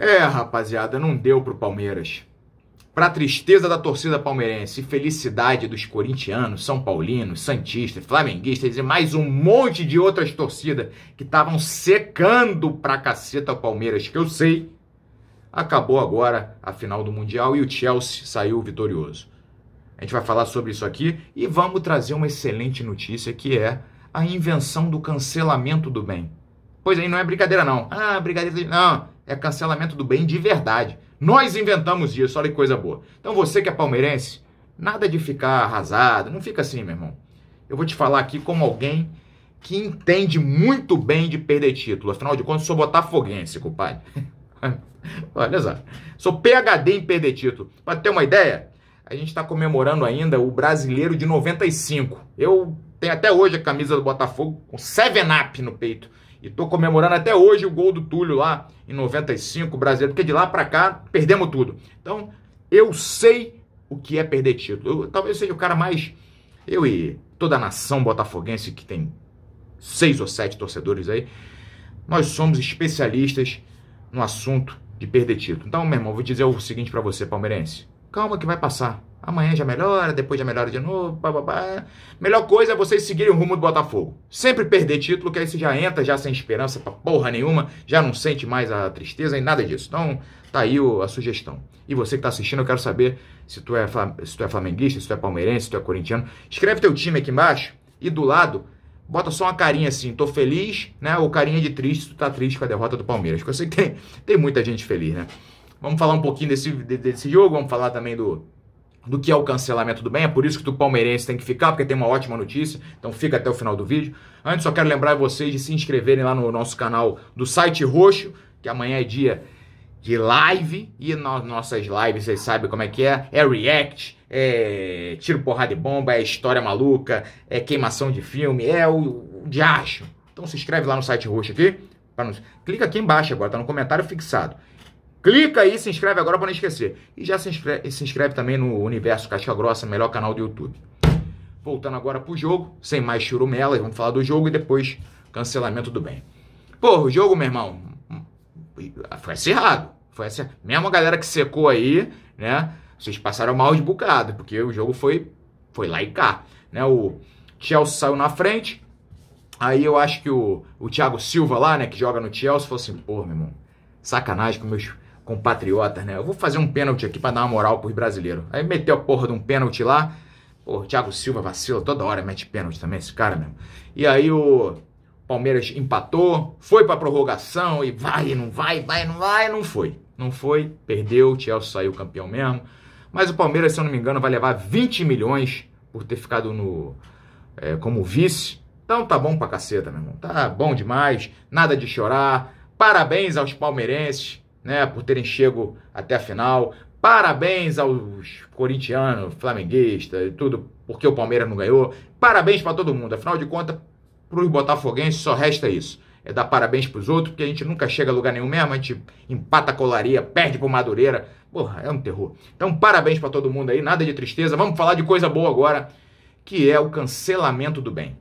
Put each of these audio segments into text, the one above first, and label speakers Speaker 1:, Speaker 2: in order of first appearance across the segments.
Speaker 1: É, rapaziada, não deu pro Palmeiras. Pra tristeza da torcida palmeirense e felicidade dos corintianos, são paulinos, santistas, flamenguistas e mais um monte de outras torcidas que estavam secando pra caceta o Palmeiras, que eu sei, acabou agora a final do Mundial e o Chelsea saiu vitorioso. A gente vai falar sobre isso aqui e vamos trazer uma excelente notícia que é a invenção do cancelamento do bem. Pois aí não é brincadeira não. Ah, brincadeira não é cancelamento do bem de verdade. Nós inventamos isso, olha que coisa boa. Então você que é palmeirense, nada de ficar arrasado, não fica assim, meu irmão. Eu vou te falar aqui como alguém que entende muito bem de perder título. Afinal de contas, sou botafoguense, compadre. olha só. Sou PHD em perder título. Para ter uma ideia, a gente está comemorando ainda o brasileiro de 95. Eu tenho até hoje a camisa do Botafogo com 7-up no peito. E tô comemorando até hoje o gol do Túlio lá em 95, brasileiro, porque de lá para cá perdemos tudo. Então, eu sei o que é perder título. Eu, talvez seja o cara mais eu e toda a nação botafoguense que tem seis ou sete torcedores aí, nós somos especialistas no assunto de perder título. Então, meu irmão, vou dizer o seguinte para você, palmeirense. Calma que vai passar. Amanhã já melhora, depois já melhora de novo, bababá. Melhor coisa é vocês seguirem o rumo do Botafogo. Sempre perder título, que aí você já entra, já sem esperança pra porra nenhuma, já não sente mais a tristeza e nada disso. Então, tá aí o, a sugestão. E você que tá assistindo, eu quero saber se tu, é, se tu é flamenguista, se tu é palmeirense, se tu é corintiano. Escreve teu time aqui embaixo e do lado bota só uma carinha assim, tô feliz, né? Ou carinha de triste, tu tá triste com a derrota do Palmeiras. Porque eu sei que tem, tem muita gente feliz, né? Vamos falar um pouquinho desse, desse jogo, vamos falar também do do que é o cancelamento do bem. É por isso que tu palmeirense tem que ficar, porque tem uma ótima notícia. Então fica até o final do vídeo. Antes, só quero lembrar vocês de se inscreverem lá no nosso canal do site Roxo, que amanhã é dia de live. E nas nossas lives, vocês sabem como é que é. É react, é tiro porrada de bomba, é história maluca, é queimação de filme, é o, o diacho. Então se inscreve lá no site Roxo aqui. Nos... Clica aqui embaixo agora, tá no comentário fixado. Clica aí, se inscreve agora para não esquecer. E já se inscreve, se inscreve também no Universo Caixa Grossa, melhor canal do YouTube. Voltando agora pro jogo, sem mais churumela, vamos falar do jogo e depois cancelamento do bem. Porra, o jogo, meu irmão, foi acirrado. Foi acirrado. Mesmo a galera que secou aí, né? Vocês passaram mal de bocado, porque o jogo foi, foi lá e cá. Né? O Chelsea saiu na frente, aí eu acho que o, o Thiago Silva lá, né, que joga no Chelsea, falou assim, porra, meu irmão, sacanagem com meus compatriotas, né? Eu vou fazer um pênalti aqui para dar uma moral pros brasileiros. Aí meteu a porra de um pênalti lá. Pô, o Thiago Silva vacila toda hora, mete pênalti também, esse cara mesmo. E aí o Palmeiras empatou, foi pra prorrogação e vai, não vai, vai, não vai, não foi. Não foi, perdeu, o Chelsea saiu campeão mesmo. Mas o Palmeiras, se eu não me engano, vai levar 20 milhões por ter ficado no é, como vice. Então tá bom pra caceta, meu irmão. Tá bom demais, nada de chorar. Parabéns aos palmeirenses né, por terem chego até a final. Parabéns aos corintianos, flamenguistas e tudo, porque o Palmeiras não ganhou. Parabéns para todo mundo. Afinal de contas, para os botafoguenses só resta isso. É dar parabéns para os outros, porque a gente nunca chega a lugar nenhum mesmo. A gente empata a colaria, perde para Madureira. Porra, é um terror. Então, parabéns para todo mundo aí. Nada de tristeza. Vamos falar de coisa boa agora, que é o cancelamento do bem.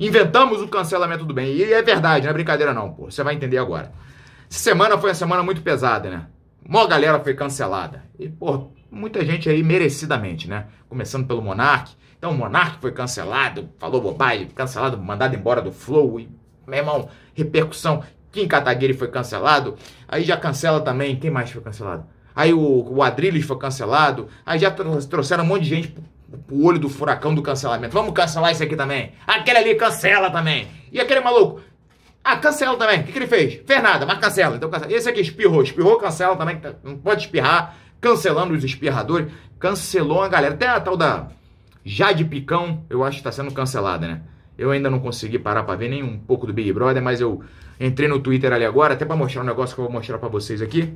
Speaker 1: Inventamos o cancelamento do bem. E é verdade, não é brincadeira não, pô. Você vai entender agora. Essa semana foi uma semana muito pesada, né? Mó galera foi cancelada. E, pô, muita gente aí merecidamente, né? Começando pelo Monark. Então, o Monark foi cancelado, falou bobagem, cancelado, mandado embora do Flow. E, meu irmão, repercussão. Kim Kataguiri foi cancelado. Aí já cancela também. Quem mais foi cancelado? Aí o, o Adrilles foi cancelado. Aí já trouxeram um monte de gente o olho do furacão do cancelamento. Vamos cancelar isso aqui também. Aquele ali cancela também. E aquele maluco? Ah, cancela também. O que, que ele fez? Fez nada, mas cancela. Então cancela. Esse aqui espirrou, espirrou, cancela também. Tá- não pode espirrar, cancelando os espirradores. Cancelou a galera. Até a tal da Jade Picão, eu acho que está sendo cancelada, né? Eu ainda não consegui parar para ver nem um pouco do Big Brother, mas eu entrei no Twitter ali agora, até para mostrar um negócio que eu vou mostrar para vocês aqui.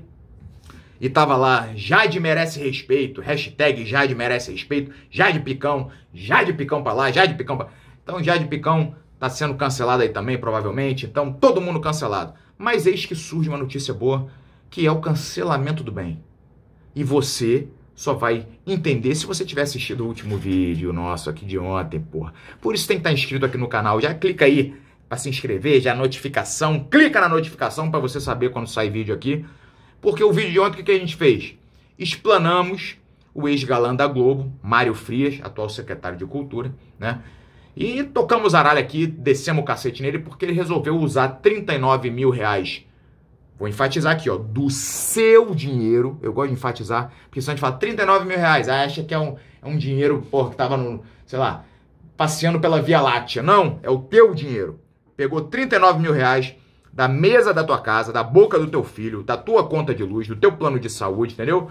Speaker 1: E tava lá, Jade merece respeito, hashtag Jade merece respeito, Jade Picão, Jade Picão pra lá, Jade Picão pra... Então Jade Picão está sendo cancelado aí também, provavelmente. Então, todo mundo cancelado. Mas eis que surge uma notícia boa, que é o cancelamento do bem. E você só vai entender se você tiver assistido o último vídeo nosso aqui de ontem, porra. Por isso tem que estar tá inscrito aqui no canal. Já clica aí para se inscrever, já notificação. Clica na notificação para você saber quando sai vídeo aqui. Porque o vídeo de ontem, o que a gente fez? Explanamos o ex-galã da Globo, Mário Frias, atual secretário de Cultura, né? E tocamos aralho aqui, descemos o cacete nele, porque ele resolveu usar 39 mil reais. Vou enfatizar aqui, ó, do seu dinheiro. Eu gosto de enfatizar, porque se a gente fala 39 mil reais, acha que é um, é um dinheiro, porra, que tava no, sei lá, passeando pela Via Láctea. Não, é o teu dinheiro. Pegou 39 mil reais da mesa da tua casa, da boca do teu filho, da tua conta de luz, do teu plano de saúde, entendeu?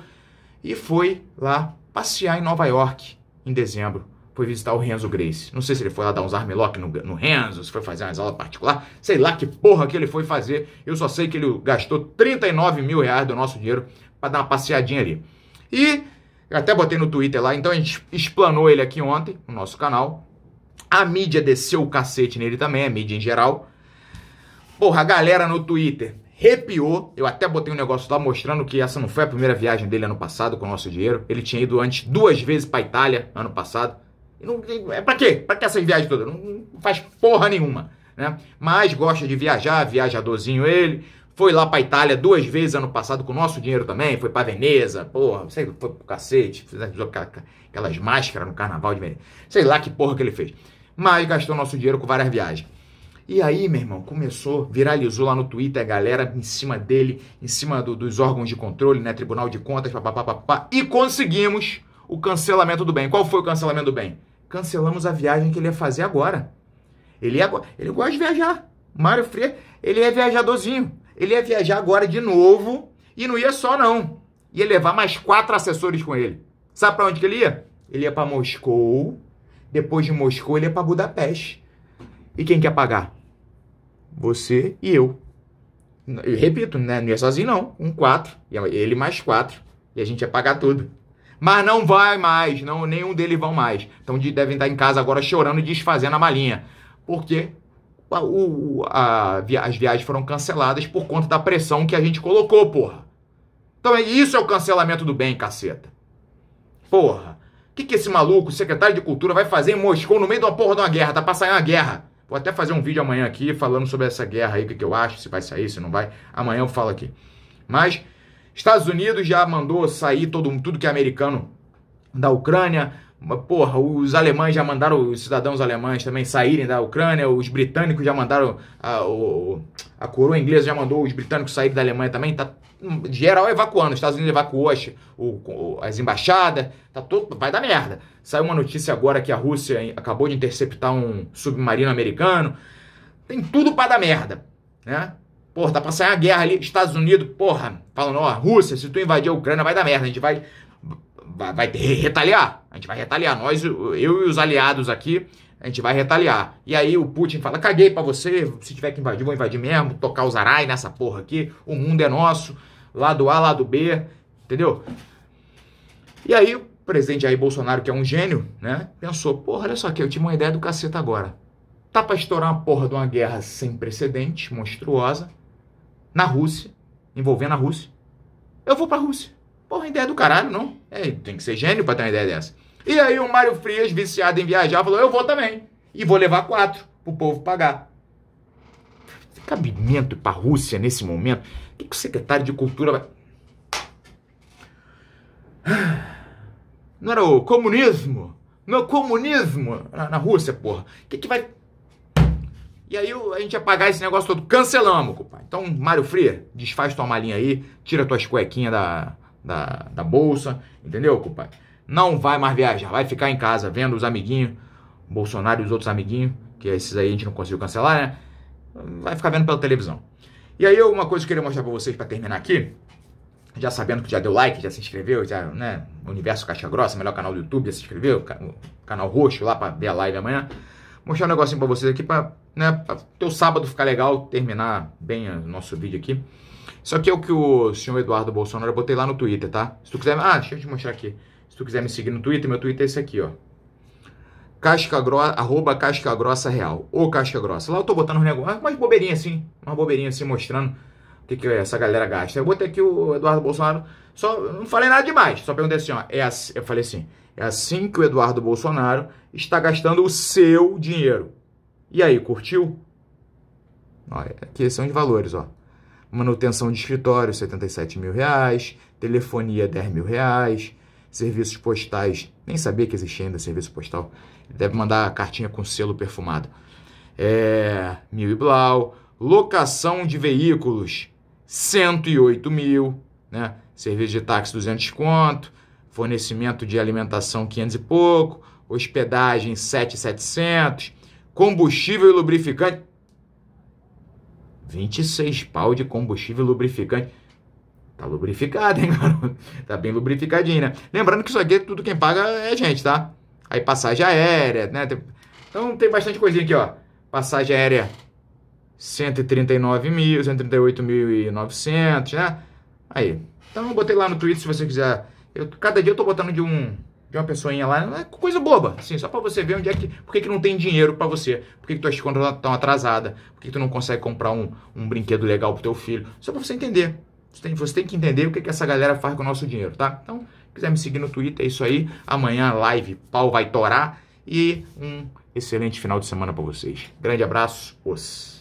Speaker 1: E foi lá passear em Nova York em dezembro foi visitar o Renzo Grace. Não sei se ele foi lá dar uns armlock no, no Renzo, se foi fazer umas aulas particular, sei lá que porra que ele foi fazer. Eu só sei que ele gastou 39 mil reais do nosso dinheiro para dar uma passeadinha ali. E até botei no Twitter lá, então a gente explanou ele aqui ontem, no nosso canal. A mídia desceu o cacete nele também, a mídia em geral. Porra, a galera no Twitter repiou. Eu até botei um negócio lá mostrando que essa não foi a primeira viagem dele ano passado com o nosso dinheiro. Ele tinha ido antes duas vezes para Itália ano passado é para quê? Para que essas viagens todas? Não, faz porra nenhuma, né? Mas gosta de viajar, viajadorzinho ele. Foi lá para Itália duas vezes ano passado com o nosso dinheiro também. Foi para Veneza, porra, sei, foi pro cacete. Fez aquelas máscaras no carnaval de Veneza. Sei lá que porra que ele fez. Mas gastou nosso dinheiro com várias viagens. E aí, meu irmão, começou, viralizou lá no Twitter a galera em cima dele, em cima do, dos órgãos de controle, né? Tribunal de Contas, papapá, e conseguimos o cancelamento do bem. Qual foi o cancelamento do bem? cancelamos a viagem que ele ia fazer agora. Ele, ia, ele gosta de viajar. Mário Freire, ele é viajadorzinho. Ele ia viajar agora de novo e não ia só, não. Ia levar mais quatro assessores com ele. Sabe para onde que ele ia? Ele ia para Moscou. Depois de Moscou, ele ia para Budapeste. E quem quer pagar? Você e eu. Eu repito, né? não ia sozinho, não. Um quatro. Ele mais quatro. E a gente ia pagar tudo mas não vai mais, não nenhum deles vão mais. Então devem estar em casa agora chorando e desfazendo a malinha, porque a, o, a, as viagens foram canceladas por conta da pressão que a gente colocou, porra. Então é isso é o cancelamento do bem, caceta. Porra, o que, que esse maluco, secretário de cultura, vai fazer em Moscou no meio de uma porra de uma guerra? Tá pra sair uma guerra. Vou até fazer um vídeo amanhã aqui falando sobre essa guerra aí, o que, que eu acho, se vai sair, se não vai. Amanhã eu falo aqui. Mas Estados Unidos já mandou sair todo tudo que é americano da Ucrânia. Porra, os alemães já mandaram os cidadãos alemães também saírem da Ucrânia, os britânicos já mandaram a, a coroa inglesa já mandou os britânicos saírem da Alemanha também. Tá hum, geral evacuando, os Estados Unidos evacuou as, o, as embaixadas, tá todo, vai dar merda. Saiu uma notícia agora que a Rússia acabou de interceptar um submarino americano. Tem tudo para dar merda, né? Porra, dá tá pra sair a guerra ali, Estados Unidos, porra, falando, ó, Rússia, se tu invadir a Ucrânia vai dar merda, a gente vai, vai, vai retaliar, a gente vai retaliar, nós, eu e os aliados aqui, a gente vai retaliar. E aí o Putin fala, caguei pra você, se tiver que invadir, vou invadir mesmo, tocar os arai nessa porra aqui, o mundo é nosso, lado A, lado B, entendeu? E aí o presidente aí Bolsonaro, que é um gênio, né, pensou, porra, olha só que eu tive uma ideia do cacete agora. Tá pra estourar uma porra de uma guerra sem precedente, monstruosa, na Rússia, envolvendo a Rússia, eu vou pra Rússia. Porra, ideia do caralho, não? É, tem que ser gênio pra ter uma ideia dessa. E aí o Mário Frias, viciado em viajar, falou: eu vou também. E vou levar quatro pro povo pagar. Cabimento pra Rússia nesse momento? O que, que o secretário de Cultura vai. Ah, não era o comunismo? No é comunismo? Na, na Rússia, porra. O que, que vai e aí a gente ia pagar esse negócio todo. Cancelamos, compadre. Então, Mário Fria, desfaz tua malinha aí, tira tuas cuequinhas da, da, da bolsa, entendeu, compadre? Não vai mais viajar, vai ficar em casa vendo os amiguinhos, Bolsonaro e os outros amiguinhos, que esses aí a gente não conseguiu cancelar, né? Vai ficar vendo pela televisão. E aí, uma coisa que eu queria mostrar pra vocês para terminar aqui, já sabendo que já deu like, já se inscreveu, já, né? Universo Caixa Grossa, melhor canal do YouTube, já se inscreveu, canal roxo lá para ver a live amanhã. Vou mostrar um negocinho pra vocês aqui pra né? Para teu sábado ficar legal, terminar bem o nosso vídeo aqui. Isso aqui é o que o senhor Eduardo Bolsonaro, eu botei lá no Twitter, tá? Se tu quiser, ah, deixa eu te mostrar aqui. Se tu quiser me seguir no Twitter, meu Twitter é esse aqui, ó. Casca grossa, arroba casca grossa real. Ou casca grossa. Lá eu tô botando um negócio, ah, uma bobeirinha assim, uma bobeirinha assim, mostrando o que, que essa galera gasta. Eu botei aqui o Eduardo Bolsonaro, só, não falei nada demais, só perguntei assim, ó. É assim, eu falei assim, é assim que o Eduardo Bolsonaro está gastando o seu dinheiro. E aí, curtiu? Olha, é aqui são os valores, ó. Manutenção de escritório, 77 mil reais. Telefonia, 10 mil reais. Serviços postais, nem sabia que existia ainda serviço postal. Deve mandar a cartinha com selo perfumado. É, mil e blau. Locação de veículos, 108 mil, né? Serviço de táxi, 200 conto. Fornecimento de alimentação, 500 e pouco. Hospedagem, 7,700 combustível e lubrificante. 26 pau de combustível e lubrificante. Tá lubrificado, hein, garoto? Tá bem lubrificadinho, né? Lembrando que isso aqui, é tudo quem paga é a gente, tá? Aí passagem aérea, né? Então tem bastante coisinha aqui, ó. Passagem aérea 139 mil, 138.900, né? Aí. Então eu botei lá no Twitter se você quiser. Eu, cada dia eu tô botando de um de uma pessoinha lá, é coisa boba, assim, só para você ver onde é que, por que, que não tem dinheiro para você, por que, que tuas contas estão tá atrasadas, por que, que tu não consegue comprar um, um brinquedo legal pro teu filho, só para você entender. Você tem, você tem que entender o que, que essa galera faz com o nosso dinheiro, tá? Então, quiser me seguir no Twitter, é isso aí. Amanhã, live, pau vai torar. E um excelente final de semana para vocês. Grande abraço, os.